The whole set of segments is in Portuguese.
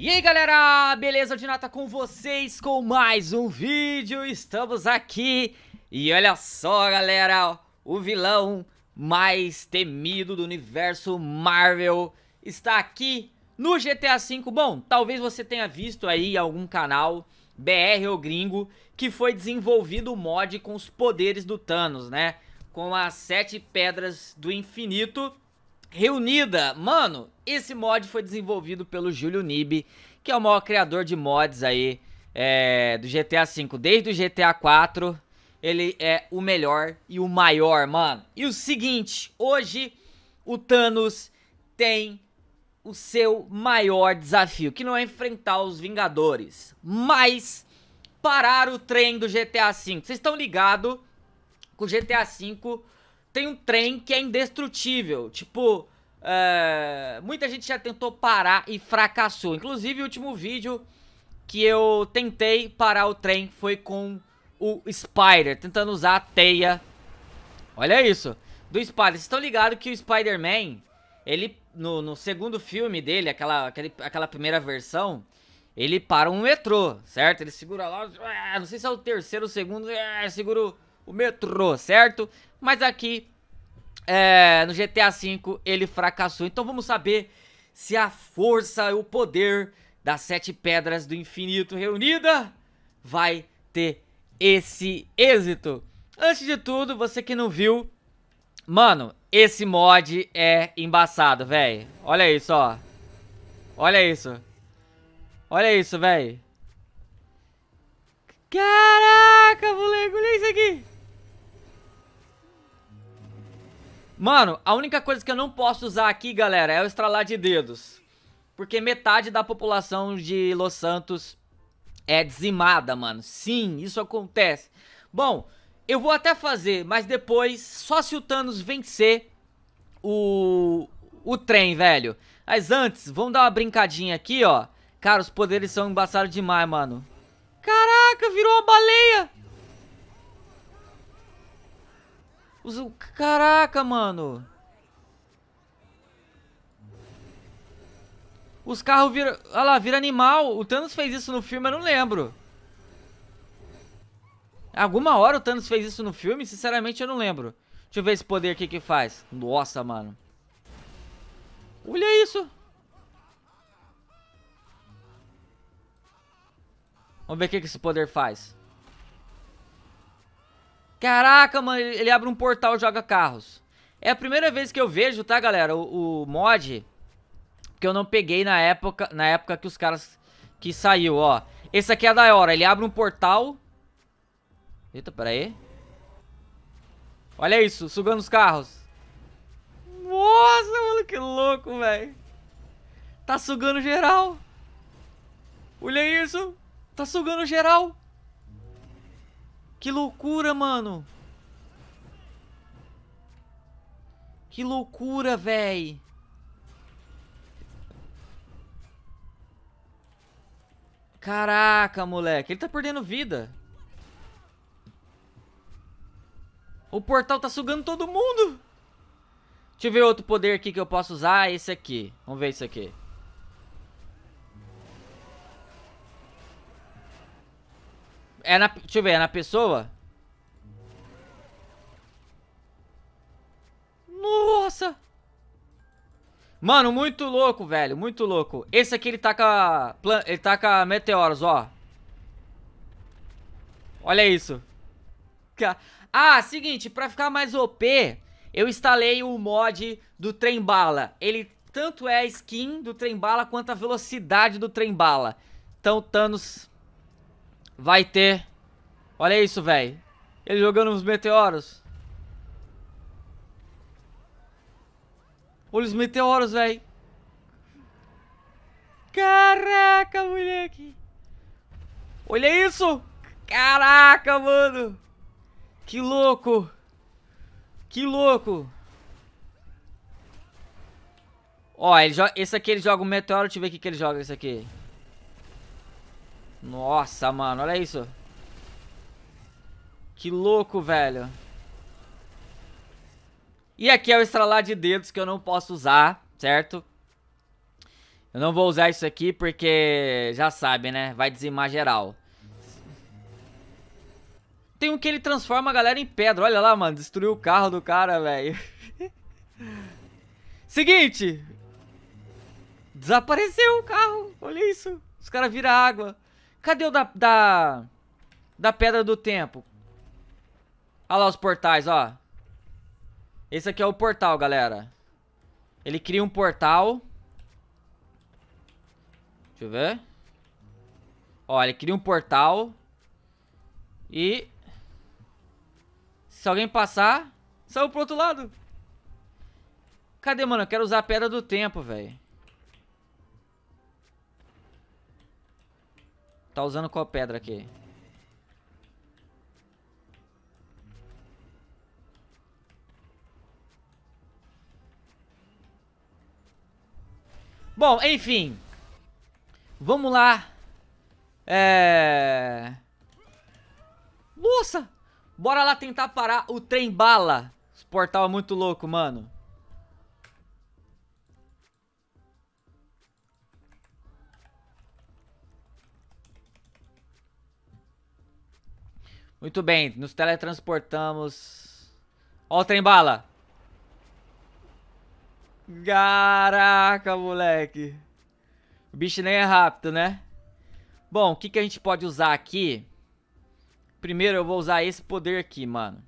E aí galera, beleza de nata com vocês com mais um vídeo, estamos aqui E olha só galera, o vilão mais temido do universo Marvel está aqui no GTA V Bom, talvez você tenha visto aí algum canal BR ou gringo que foi desenvolvido o mod com os poderes do Thanos, né? Com as sete pedras do infinito reunida. Mano, esse mod foi desenvolvido pelo Júlio Nib, que é o maior criador de mods aí é, do GTA V. Desde o GTA 4, ele é o melhor e o maior, mano. E o seguinte, hoje o Thanos tem o seu maior desafio, que não é enfrentar os Vingadores, mas parar o trem do GTA V. Vocês estão ligados que o GTA V tem um trem que é indestrutível. Tipo, é, muita gente já tentou parar e fracassou. Inclusive, o último vídeo que eu tentei parar o trem foi com o Spider, tentando usar a teia. Olha isso, do Spider. Vocês estão ligados que o Spider-Man, ele, no, no, segundo filme dele, aquela, aquele, aquela primeira versão, ele para um metrô, certo? Ele segura lá, não sei se é o terceiro, o segundo, é, segura o o metrô, certo? Mas aqui é, no GTA V ele fracassou. Então vamos saber se a força e o poder das sete pedras do infinito reunida vai ter esse êxito. Antes de tudo, você que não viu, mano, esse mod é embaçado, velho. Olha isso, ó. Olha isso. Olha isso, velho. Caraca, moleque, olha isso aqui. Mano, a única coisa que eu não posso usar aqui, galera, é o estralar de dedos. Porque metade da população de Los Santos é dizimada, mano. Sim, isso acontece. Bom, eu vou até fazer, mas depois, só se o Thanos vencer o, o trem, velho. Mas antes, vamos dar uma brincadinha aqui, ó. Cara, os poderes são embaçados demais, mano. Caraca, virou uma baleia! Os... Caraca, mano. Os carros viram... Olha lá, vira animal. O Thanos fez isso no filme, eu não lembro. Alguma hora o Thanos fez isso no filme? Sinceramente, eu não lembro. Deixa eu ver esse poder aqui que faz. Nossa, mano. Olha isso. Vamos ver o que esse poder faz. Caraca, mano, ele abre um portal e joga carros. É a primeira vez que eu vejo, tá, galera, o, o mod que eu não peguei na época, na época que os caras que saiu, ó. Esse aqui é da hora, ele abre um portal. Eita, peraí. aí. Olha isso, sugando os carros. Nossa, mano, que louco, velho. Tá sugando geral. Olha isso, tá sugando geral. Que loucura, mano. Que loucura, véi. Caraca, moleque. Ele tá perdendo vida. O portal tá sugando todo mundo. Deixa eu ver outro poder aqui que eu posso usar. Esse aqui. Vamos ver isso aqui. É na... Deixa eu ver, é na pessoa? Nossa! Mano, muito louco, velho. Muito louco. Esse aqui ele taca... Tá ele taca tá meteoros, ó. Olha isso. Ah, seguinte. Pra ficar mais OP, eu instalei o mod do trem-bala. Ele tanto é a skin do trem-bala quanto a velocidade do trem-bala. Então, Thanos Vai ter. Olha isso, velho. Ele jogando os meteoros. Olha os meteoros, velho. Caraca, moleque. Olha isso. Caraca, mano. Que louco. Que louco. Ó, ele joga... esse aqui ele joga um meteoro. Deixa eu ver o que ele joga esse aqui. Nossa, mano, olha isso. Que louco, velho. E aqui é o estralar de dedos que eu não posso usar, certo? Eu não vou usar isso aqui porque já sabe, né? Vai dizimar geral. Tem um que ele transforma a galera em pedra. Olha lá, mano. Destruiu o carro do cara, velho. Seguinte. Desapareceu o carro. Olha isso. Os caras viram água. Cadê o da, da, da pedra do tempo? Olha lá os portais, ó. Esse aqui é o portal, galera. Ele cria um portal. Deixa eu ver. Ó, ele cria um portal. E... Se alguém passar, saiu pro outro lado. Cadê, mano? Eu quero usar a pedra do tempo, velho. Tá usando qual pedra aqui? Bom, enfim. Vamos lá. É... Nossa! Bora lá tentar parar o trem bala. Esse portal é muito louco, mano. Muito bem, nos teletransportamos. Ó o trem-bala. Caraca, moleque. O bicho nem é rápido, né? Bom, o que, que a gente pode usar aqui? Primeiro eu vou usar esse poder aqui, mano.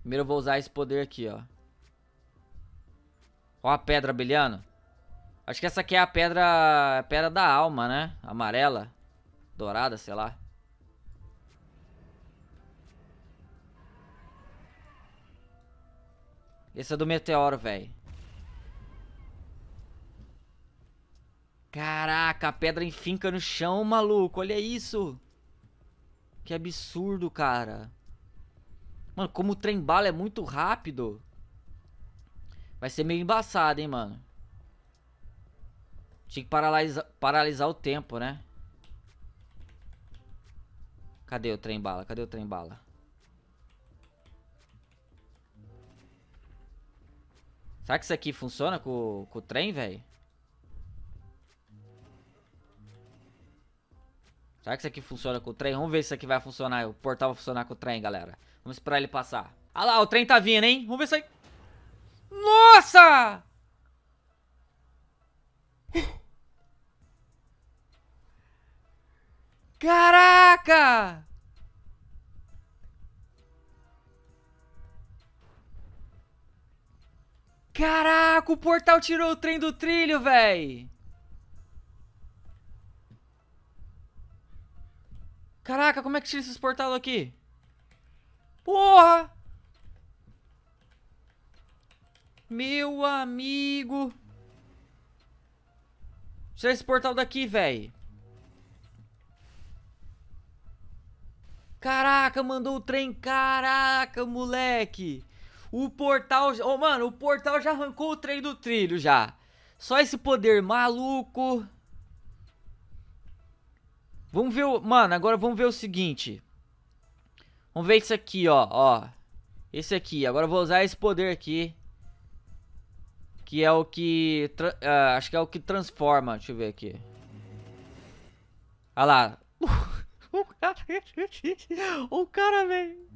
Primeiro eu vou usar esse poder aqui, ó. Ó a pedra brilhando. Acho que essa aqui é a pedra, a pedra da alma, né? Amarela, dourada, sei lá. Esse é do meteoro, velho. Caraca, a pedra enfinca no chão, maluco. Olha isso. Que absurdo, cara. Mano, como o trem-bala é muito rápido. Vai ser meio embaçado, hein, mano. Tinha que paralisar o tempo, né? Cadê o trem-bala? Cadê o trem-bala? Será que isso aqui funciona com, com o trem, velho? Será que isso aqui funciona com o trem? Vamos ver se isso aqui vai funcionar, o portal vai funcionar com o trem, galera. Vamos esperar ele passar. Ah lá, o trem tá vindo, hein? Vamos ver se aí... Nossa! Caraca! Caraca, o portal tirou o trem do trilho, véi! Caraca, como é que tira esses portal aqui? Porra! Meu amigo! Tira esse portal daqui, véi! Caraca, mandou o trem! Caraca, moleque! O portal. Oh, mano, o portal já arrancou o trem do trilho já. Só esse poder maluco. Vamos ver o. Mano, agora vamos ver o seguinte. Vamos ver isso aqui, ó. Ó. Esse aqui. Agora eu vou usar esse poder aqui. Que é o que. Uh, acho que é o que transforma. Deixa eu ver aqui. Olha lá. o cara. o cara, velho.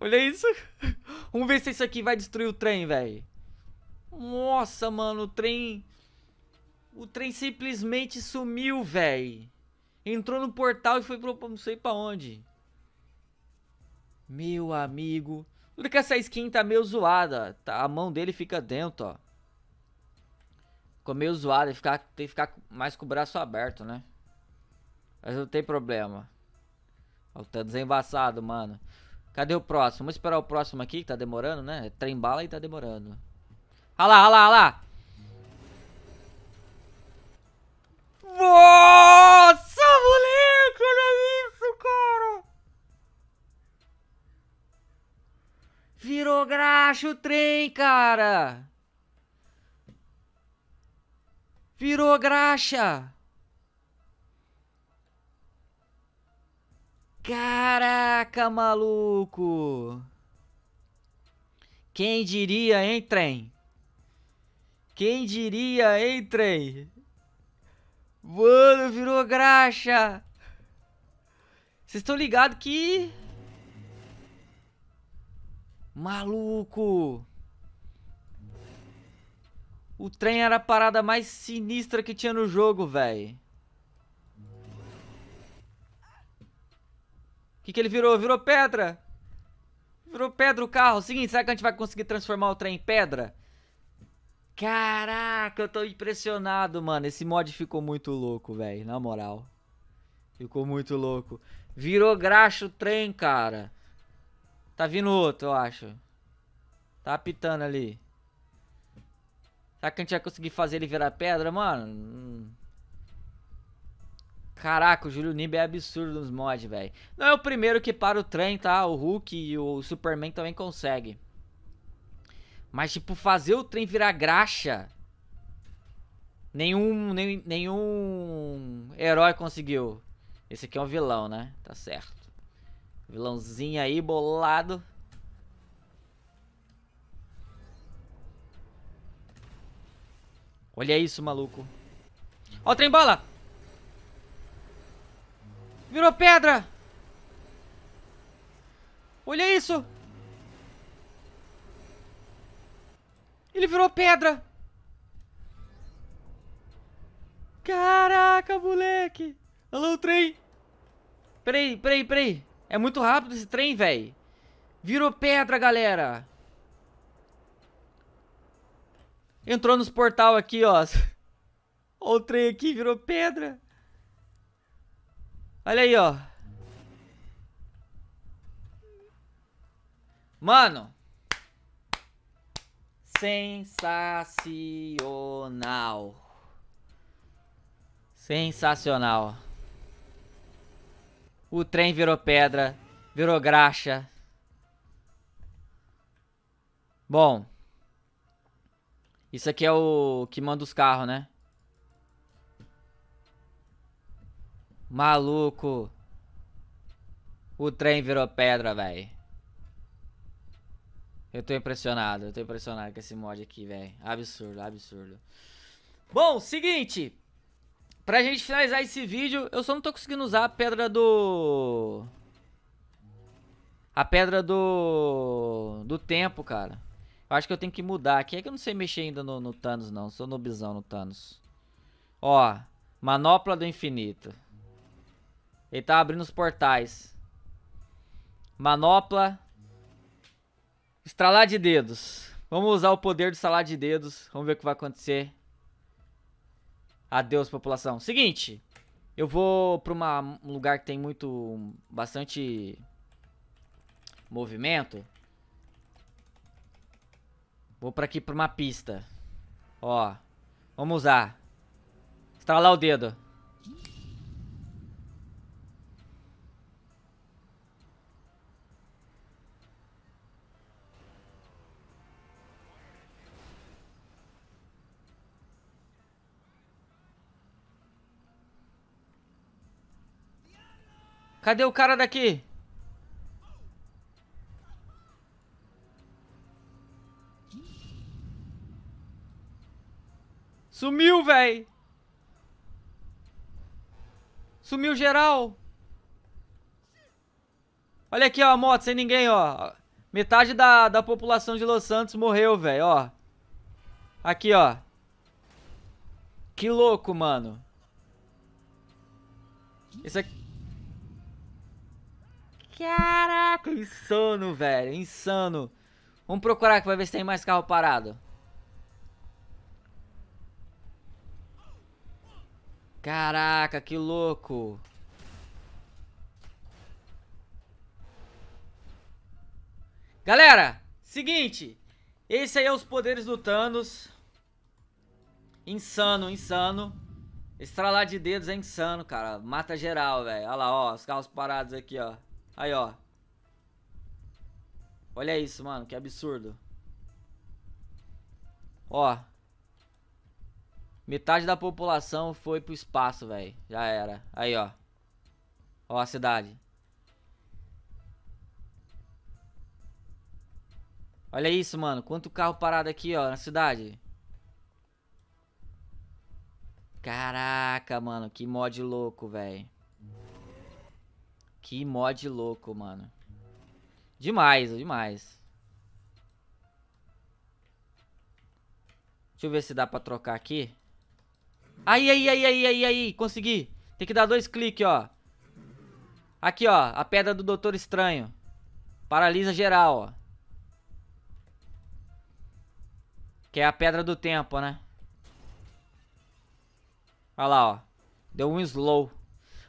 Olha isso. Vamos ver se isso aqui vai destruir o trem, velho. Nossa, mano, o trem... O trem simplesmente sumiu, velho. Entrou no portal e foi pro... não sei pra onde. Meu amigo. Olha que essa skin tá meio zoada. Tá, a mão dele fica dentro, ó. Ficou meio zoada. Ficar, tem que ficar mais com o braço aberto, né? Mas não tem problema. Ó, tá desembaçado, mano. Cadê o próximo? Vamos esperar o próximo aqui, que tá demorando, né? É trem bala e tá demorando. Olha lá, olha lá, olha lá! Nossa, moleque! Olha isso, cara! Virou graxa o trem, cara! Virou graxa! Caraca, maluco! Quem diria, hein, trem? Quem diria, hein, trem? Mano, virou graxa! Vocês estão ligados que... Maluco! O trem era a parada mais sinistra que tinha no jogo, velho. que, que ele virou? Virou pedra. Virou pedra o carro. Seguinte, será que a gente vai conseguir transformar o trem em pedra? Caraca, eu tô impressionado, mano. Esse mod ficou muito louco, velho. Na moral. Ficou muito louco. Virou graxa o trem, cara. Tá vindo outro, eu acho. Tá apitando ali. Será que a gente vai conseguir fazer ele virar pedra, mano? Hum. Caraca, o Júlio Nib é absurdo nos mods, velho. Não é o primeiro que para o trem, tá? O Hulk e o Superman também conseguem. Mas, tipo, fazer o trem virar graxa... Nenhum, nem, nenhum herói conseguiu. Esse aqui é um vilão, né? Tá certo. Vilãozinho aí, bolado. Olha isso, maluco. Ó o trem bola! Virou pedra! Olha isso! Ele virou pedra! Caraca, moleque! Olha o trem! Peraí, peraí, peraí! É muito rápido esse trem, velho! Virou pedra, galera! Entrou nos portal aqui, ó. Olha o trem aqui, virou pedra! Olha aí, ó. Mano. Sensacional. Sensacional. O trem virou pedra, virou graxa. Bom. Isso aqui é o que manda os carros, né? Maluco. O trem virou pedra, velho. Eu tô impressionado, eu tô impressionado com esse mod aqui, velho. Absurdo, absurdo. Bom, seguinte. Pra gente finalizar esse vídeo, eu só não tô conseguindo usar a pedra do... A pedra do... Do tempo, cara. Eu acho que eu tenho que mudar. Aqui é que eu não sei mexer ainda no, no Thanos, não. Sou nobizão no Thanos. Ó, manopla do infinito. Ele tá abrindo os portais. Manopla. Estralar de dedos. Vamos usar o poder do estralar de dedos. Vamos ver o que vai acontecer. Adeus, população. Seguinte. Eu vou pra uma, um lugar que tem muito... Bastante... Movimento. Vou pra aqui pra uma pista. Ó. Vamos usar. Estralar o dedo. Cadê o cara daqui? Sumiu, véi! Sumiu geral! Olha aqui, ó, a moto sem ninguém, ó. Metade da, da população de Los Santos morreu, velho, ó. Aqui, ó. Que louco, mano. Isso aqui... Caraca, insano, velho. Insano. Vamos procurar que vai ver se tem mais carro parado. Caraca, que louco. Galera, seguinte. Esse aí é os poderes do Thanos. Insano, insano. Estralar de dedos é insano, cara. Mata geral, velho. Olha lá, ó. Os carros parados aqui, ó. Aí, ó. Olha isso, mano. Que absurdo. Ó. Metade da população foi pro espaço, velho. Já era. Aí, ó. Ó a cidade. Olha isso, mano. Quanto carro parado aqui, ó, na cidade. Caraca, mano. Que mod louco, velho. Que mod louco, mano. Demais, demais. Deixa eu ver se dá pra trocar aqui. Aí, aí, aí, aí, aí, aí. Consegui. Tem que dar dois cliques, ó. Aqui, ó. A pedra do Doutor Estranho. Paralisa geral, ó. Que é a pedra do tempo, né? Olha lá, ó. Deu um slow.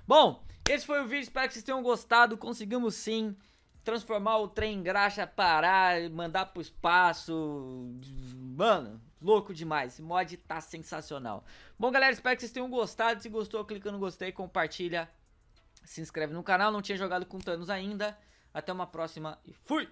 Bom, esse foi o vídeo, espero que vocês tenham gostado. Conseguimos sim transformar o trem em graxa, parar, mandar pro espaço. Mano, louco demais. Esse mod tá sensacional. Bom, galera, espero que vocês tenham gostado. Se gostou, clica no gostei, compartilha, se inscreve no canal. Não tinha jogado com Thanos ainda. Até uma próxima e fui!